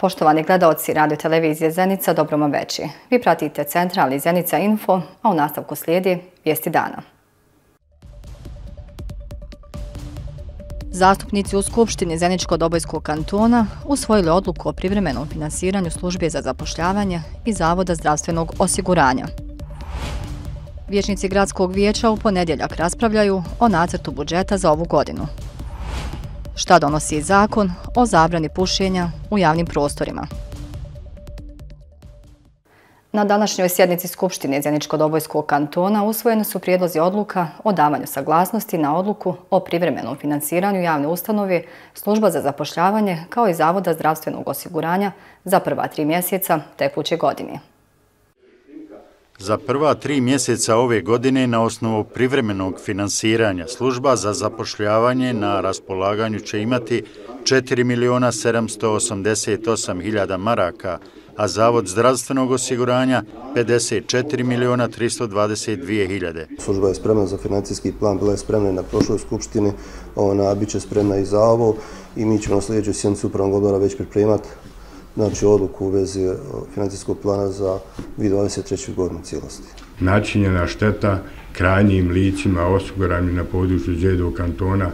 Poštovani gledalci Radio Televizije Zenica, dobro vam veći. Vi pratite centralni Zenica Info, a u nastavku slijedi vijesti dana. Zastupnici u Skupštini Zeničko-Dobojskog kantona usvojili odluku o privremenom finansiranju službe za zapošljavanje i Zavoda zdravstvenog osiguranja. Vječnici Gradskog vijeća u ponedjeljak raspravljaju o nacrtu budžeta za ovu godinu. Šta donosi zakon o zabrani pušenja u javnim prostorima? Na današnjoj sjednici Skupštine zeničko dobojskog kantona usvojene su prijedlozi odluka o davanju saglasnosti na odluku o privremenom finansiranju javne ustanove Služba za zapošljavanje kao i Zavoda zdravstvenog osiguranja za prva tri mjeseca tekuće godine. Za prva tri mjeseca ove godine na osnovu privremenog finansiranja služba za zapošljavanje na raspolaganju će imati 4 miliona 788 hiljada maraka, a Zavod zdravstvenog osiguranja 54 miliona 322 hiljade. Služba je spremna za financijski plan, bila je spremna i na prošloj skupštini, ona bit će spremna i za ovo i mi ćemo na sljedeću sjednici upravnog odbora već pripremati znači odluku u vezi e, financijskog plana za 2023. godinu cijelosti. Načinjena šteta krajnjim licima osiguranim na području Đedovog kantona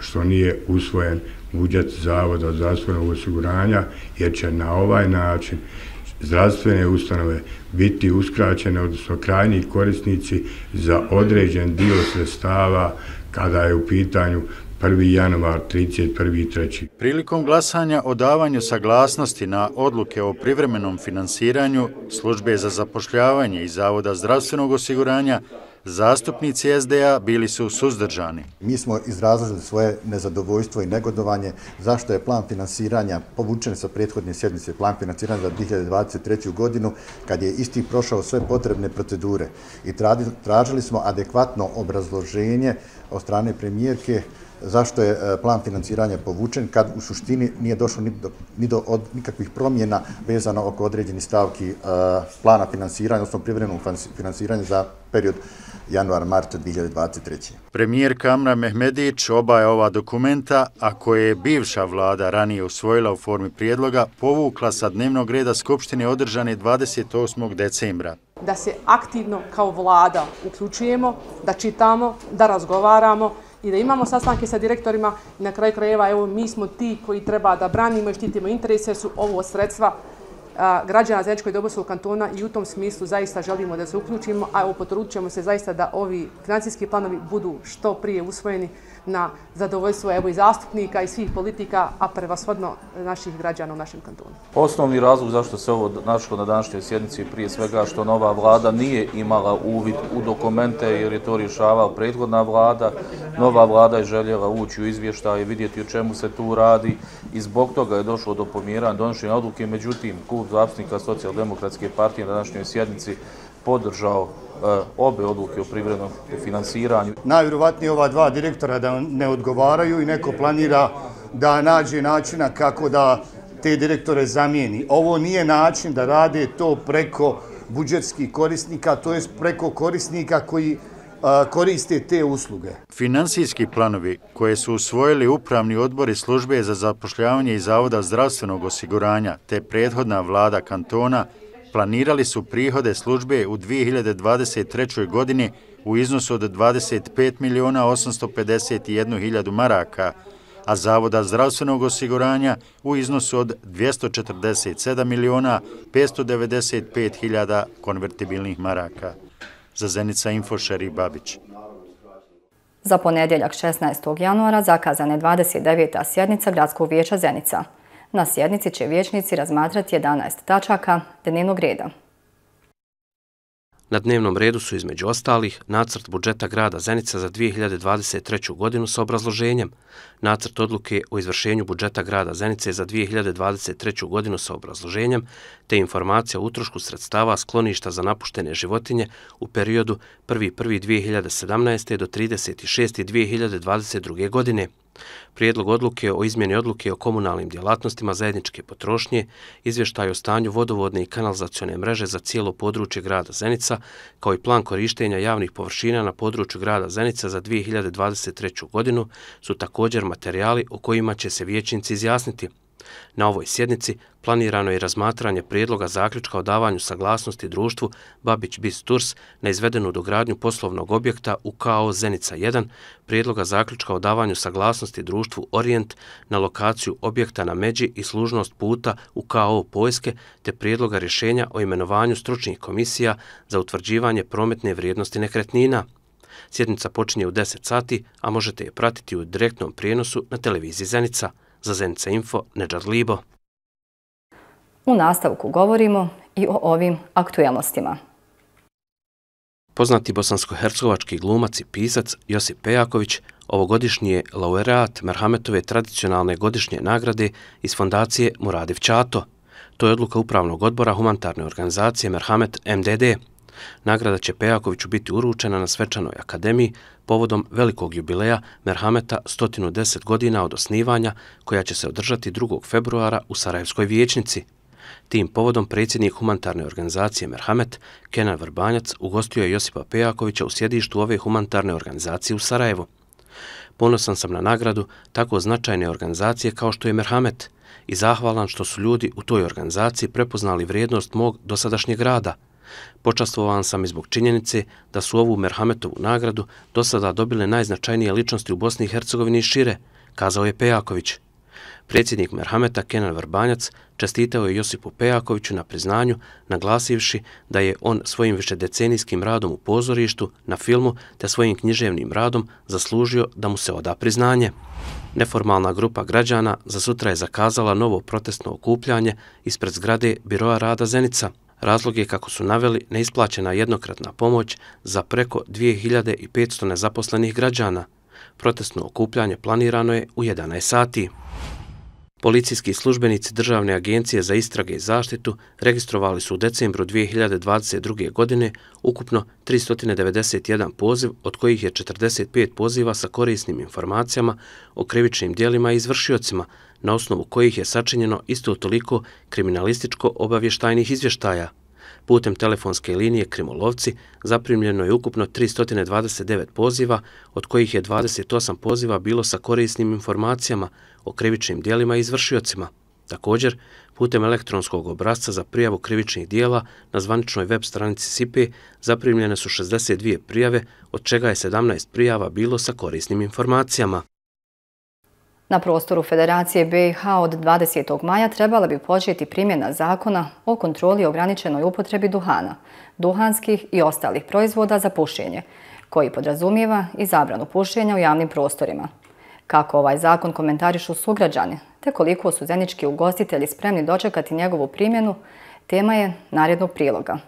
što nije usvojen budžet Zavoda zdravstvenog osiguranja jer će na ovaj način zdravstvene ustanove biti uskraćene, odnosno krajnji korisnici za određen dio sredstava kada je u pitanju 1. januar 31.3. Prilikom glasanja o davanju saglasnosti na odluke o privremenom finansiranju službe za zapošljavanje i Zavoda zdravstvenog osiguranja, zastupnici SDA bili su suzdržani. Mi smo izrazili svoje nezadovoljstvo i negodovanje zašto je plan finansiranja povučen sa prethodne sjednice, plan finansiranja za 2023. godinu, kad je isti prošao sve potrebne procedure i tražili smo adekvatno obrazloženje od strane premijerke zašto je e, plan financiranja povučen, kad u suštini nije došlo ni do, ni do nikakvih promjena vezano oko određeni stavki e, plana financiranja, odnosno privrednog financiranja za period januar mart 2023. Premijer Kamra Mehmedić oba je ova dokumenta, a koje je bivša vlada ranije usvojila u formi prijedloga, povukla sa dnevnog reda Skupštine održane 28. decembra. Da se aktivno kao vlada uključujemo, da čitamo, da razgovaramo, i da imamo sastanke sa direktorima i na kraju krajeva evo mi smo ti koji treba da branimo i štitimo interese su ovo sredstva a, građana Zenečkoj Dobosovog kantona i u tom smislu zaista želimo da se uključimo, a evo potrudit ćemo se zaista da ovi financijski planovi budu što prije usvojeni na zadovoljstvo evo i zastupnika i svih politika, a prevashodno naših građana u našem kantonu. Osnovni razlog zašto se ovo našlo na današnjoj sjednici je prije svega što nova vlada nije imala uvid u dokumente jer je to rješavao prethodna vlada. Nova vlada je željela ući u izvješta i vidjeti o čemu se tu radi i zbog toga je došlo do pomjera donošenja odluke. Međutim, klub zapisnika socijaldemokratske partije na današnjoj sjednici podržao Eh, obe odluke o privrednom finansiranju. Najvjerovatnije ova dva direktora da ne odgovaraju i neko planira da nađe načina kako da te direktore zamijeni. Ovo nije način da rade to preko budžetskih korisnika, to je preko korisnika koji eh, koriste te usluge. Finansijski planovi koje su usvojili upravni odbori službe za zapošljavanje i zavoda zdravstvenog osiguranja te prethodna vlada kantona planirali su prihode službe u 2023. godini u iznosu od 25 miliona 851 hiljadu maraka, a Zavoda zdravstvenog osiguranja u iznosu od 247 miliona 595 hiljada konvertibilnih maraka. Za Zenica Info, Šeri Babić. Za ponedjeljak 16. januara zakazane 29. sjednica Gradskog viječa Zenica. Na sjednici će vječnici razmatrati 11 tačaka dnevnog reda. Na dnevnom redu su između ostalih nacrt budžeta grada Zenica za 2023. godinu sa obrazloženjem, nacrt odluke o izvršenju budžeta grada Zenice za 2023. godinu sa obrazloženjem, te informacija o utrošku sredstava skloništa za napuštene životinje u periodu 1.1.2017. do 36.2022. godine, Prijedlog odluke o izmjeni odluke o komunalnim djelatnostima zajedničke potrošnje, izvještaj o stanju vodovodne i kanalizacione mreže za cijelo područje grada Zenica, kao i plan korištenja javnih površina na području grada Zenica za 2023. godinu, su također materijali o kojima će se vijećnici izjasniti, Na ovoj sjednici planirano je razmatranje prijedloga zaključka o davanju saglasnosti društvu Babić Bis Turs na izvedenu dogradnju poslovnog objekta u KO Zenica 1, prijedloga zaključka o davanju saglasnosti društvu Orient na lokaciju objekta na Međi i služnost puta u KO Pojske te prijedloga rješenja o imenovanju stručnih komisija za utvrđivanje prometne vrijednosti nekretnina. Sjednica počinje u 10 sati, a možete je pratiti u direktnom prijenosu na televiziji Zenica Za Zence Info, Neđar Libo. U nastavku govorimo i o ovim aktuelnostima. Poznati bosansko-hercovački glumac i pisac Josip Pejaković ovogodišnji je laureat Merhametove tradicionalne godišnje nagrade iz fondacije Muradiv Čato. To je odluka upravnog odbora humanitarne organizacije Merhamet MDD. Nagrada će Pejakoviću biti uručena na Svečanoj akademiji povodom velikog jubileja Merhameta 110 godina od osnivanja koja će se održati 2. februara u Sarajevskoj vijećnici. Tim povodom predsjednik humanitarne organizacije Merhamet, Kenan Vrbanjac, ugostio je Josipa Pejakovića u sjedištu ove humanitarne organizacije u Sarajevu. Ponosan sam na nagradu tako značajne organizacije kao što je Merhamet i zahvalan što su ljudi u toj organizaciji prepoznali vrijednost mog dosadašnjeg rada, Počastvovan sam i zbog činjenice da su ovu Merhametovu nagradu do sada dobile najznačajnije ličnosti u Bosni i Hercegovini i šire, kazao je Pejaković. Predsjednik Merhameta Kenan Vrbanjac čestitao je Josipu Pejakoviću na priznanju, naglasivši da je on svojim višedecenijskim radom u pozorištu, na filmu te svojim književnim radom zaslužio da mu se oda priznanje. Neformalna grupa građana za sutra je zakazala novo protestno okupljanje ispred zgrade Biroa rada Zenica – Razlog je kako su naveli neisplaćena jednokratna pomoć za preko 2500 nezaposlenih građana. Protestno okupljanje planirano je u 11 sati. Policijski službenici Državne agencije za istrage i zaštitu registrovali su u decembru 2022. godine ukupno 391 poziv, od kojih je 45 poziva sa korisnim informacijama o krivičnim dijelima i izvršiocima, na osnovu kojih je sačinjeno isto toliko kriminalističko-obavještajnih izvještaja. Putem telefonske linije Krimolovci zaprimljeno je ukupno 329 poziva, od kojih je 28 poziva bilo sa korisnim informacijama o krivičnim dijelima i izvršiocima. Također, putem elektronskog obrazca za prijavu krivičnih dijela na zvaničnoj web stranici SIPE zaprimljene su 62 prijave, od čega je 17 prijava bilo sa korisnim informacijama. Na prostoru Federacije BiH od 20. maja trebala bi početi primjena zakona o kontroli ograničenoj upotrebi duhana, duhanskih i ostalih proizvoda za pušenje, koji podrazumijeva i zabranu pušenja u javnim prostorima. Kako ovaj zakon komentarišu sugrađani, te koliko su zenički ugostitelji spremni dočekati njegovu primjenu, tema je narednog priloga.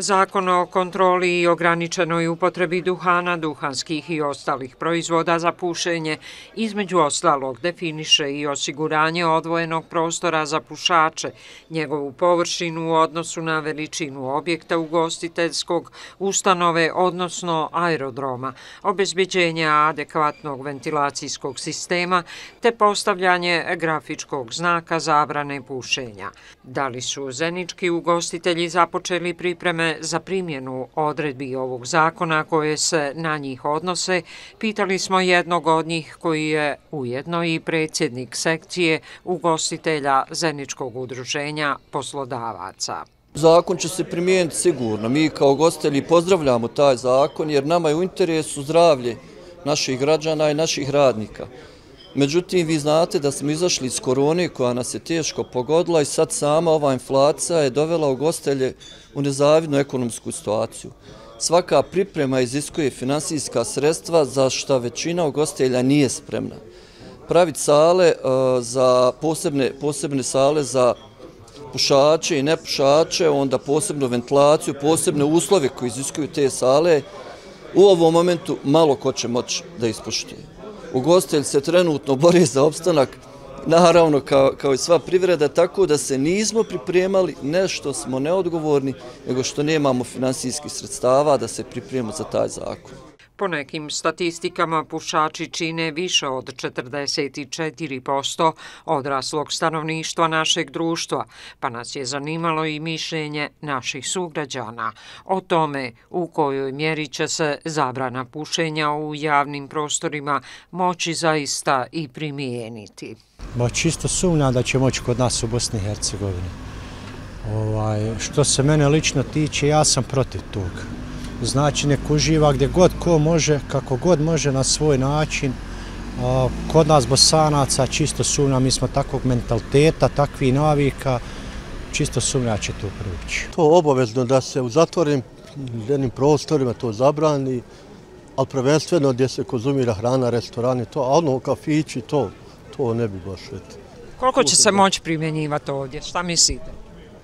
Zakon o kontroli i ograničenoj upotrebi duhana, duhanskih i ostalih proizvoda za pušenje, između ostalog, definiše i osiguranje odvojenog prostora za pušače, njegovu površinu u odnosu na veličinu objekta ugostiteljskog, ustanove, odnosno aerodroma, obezbiđenje adekvatnog ventilacijskog sistema te postavljanje grafičkog znaka zabrane pušenja. Da li su zenički ugostitelji započeli pripreme za primjenu odredbi ovog zakona koje se na njih odnose, pitali smo jednog od njih koji je ujedno i predsjednik sekcije ugostitelja Zeničkog udruženja poslodavaca. Zakon će se primijeniti sigurno. Mi kao gostelji pozdravljamo taj zakon jer nama je u interesu zdravlje naših građana i naših radnika. Međutim, vi znate da smo izašli iz korone koja nas je teško pogodila i sad sama ova inflacija je dovela ugostelje u nezavidnu ekonomsku situaciju. Svaka priprema iziskuje finansijska sredstva za što većina ugostelja nije spremna. Praviti sale, e, posebne sale za pušače i nepušače, onda posebnu ventilaciju, posebne uslove koje iziskuju te sale, u ovom momentu malo ko će moći da ispoštuje ugostelj se trenutno bori za opstanak, naravno kao i sva privreda, tako da se nismo pripremali, ne što smo neodgovorni, nego što nemamo finansijskih sredstava da se pripremimo za taj zakon. Po nekim statistikama pušači čine više od 44% odraslog stanovništva našeg društva, pa nas je zanimalo i mišljenje naših sugrađana o tome u kojoj mjeri će se zabrana pušenja u javnim prostorima moći zaista i primijeniti. Ba čisto sumnjam da će moći kod nas u Bosni i Hercegovini. Ovaj, što se mene lično tiče, ja sam protiv toga znači neko živa gdje god ko može, kako god može na svoj način. Kod nas bosanaca čisto sumnja, mi smo takvog mentaliteta, takvi navika, čisto sumnja će to prvići. To je obavezno da se u zatvorenim jednim prostorima to zabrani, ali prvenstveno gdje se konzumira hrana, restorani, to, a ono kafići, to, to ne bi baš Koliko će se moći primjenjivati ovdje? Šta mislite?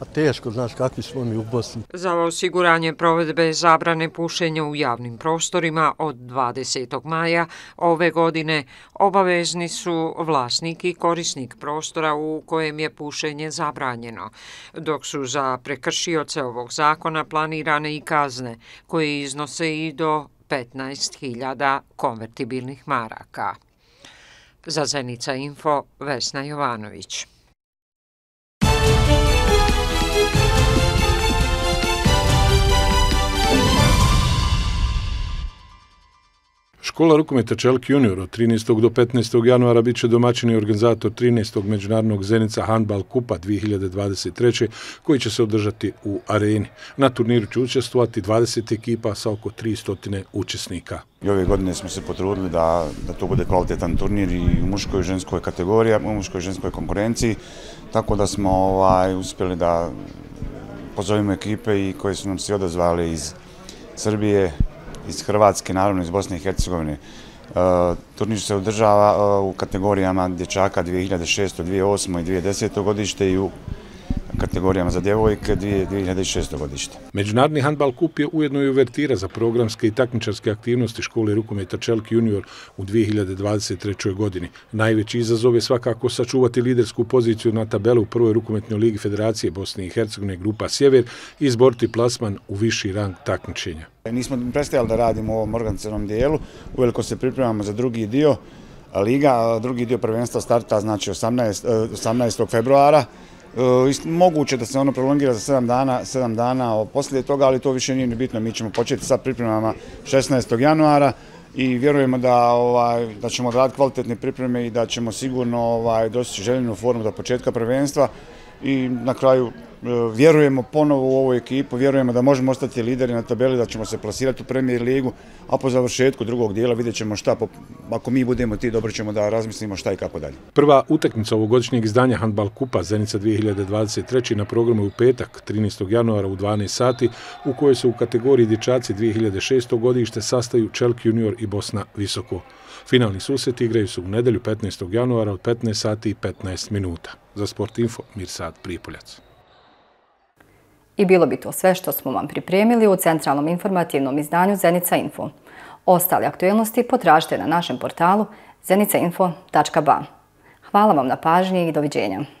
A pa teško, znaš, kakvi smo mi u Bosni. Za osiguranje provedbe zabrane pušenja u javnim prostorima od 20. maja ove godine obavezni su vlasnik i korisnik prostora u kojem je pušenje zabranjeno, dok su za prekršioce ovog zakona planirane i kazne koje iznose i do 15.000 konvertibilnih maraka. Za Zenica Info, Vesna Jovanović. Škola rukometa Čelk junior od 13. do 15. januara biće domaćin i organizator 13. međunarodnog Zenica Handball Kupa 2023. koji će se održati u areni. Na turniru će učestvovati 20 ekipa sa oko 300 učesnika. I ove godine smo se potrudili da to bude kvalitetan turnir i u muškoj i ženskoj kategoriji, u muškoj i ženskoj konkurenciji, tako da smo ovaj, uspjeli da pozovimo ekipe i koje su nam svi odazvali iz Srbije, iz Hrvatske, naravno iz Bosne i Hercegovine. E, Turnič se održava e, u kategorijama dječaka 2006. 2008. i 2010. godište i u kategorijama za djevojke 2006. godište. Međunarodni handbal kup je ujedno i uvertira za programske i takmičarske aktivnosti škole Rukometa Čelk junior u 2023. godini. Najveći izazov je svakako sačuvati lidersku poziciju na tabelu Prvoj Rukometnoj ligi Federacije Bosne i Hercegovine grupa Sjever i izboriti plasman u viši rang takmičenja. Nismo prestajali da radimo u ovom organizacijalnom dijelu, uveliko se pripremamo za drugi dio liga, drugi dio prvenstva starta, znači 18. Eh, februara, E, moguće da se ono prolongira za sedam dana, sedam dana poslije toga, ali to više nije bitno. Mi ćemo početi sa pripremama 16. januara i vjerujemo da ovaj, ćemo raditi kvalitetne pripreme i da ćemo sigurno ovaj, dostići željenu formu do početka prvenstva i na kraju vjerujemo ponovo u ovu ekipu, vjerujemo da možemo ostati lideri na tabeli, da ćemo se plasirati u premijer ligu, a po završetku drugog dijela vidjet ćemo šta, po, ako mi budemo ti, dobro ćemo da razmislimo šta i kako dalje. Prva utakmica ovogodišnjeg izdanja Handball Kupa Zenica 2023. na programu u petak, 13. januara u 12. sati, u kojoj se u kategoriji dječaci 2006. godište sastaju Čelk junior i Bosna Visoko. Finalni susret igraju se u nedelju 15. januara od 15 sati i 15 minuta. Za Sport Info, Mirsad Pripoljac. I bilo bi to sve što smo vam pripremili u centralnom informativnom izdanju Zenica Info. Ostale aktuelnosti potražite na našem portalu zenicainfo.ba. Hvala vam na pažnji i doviđenja.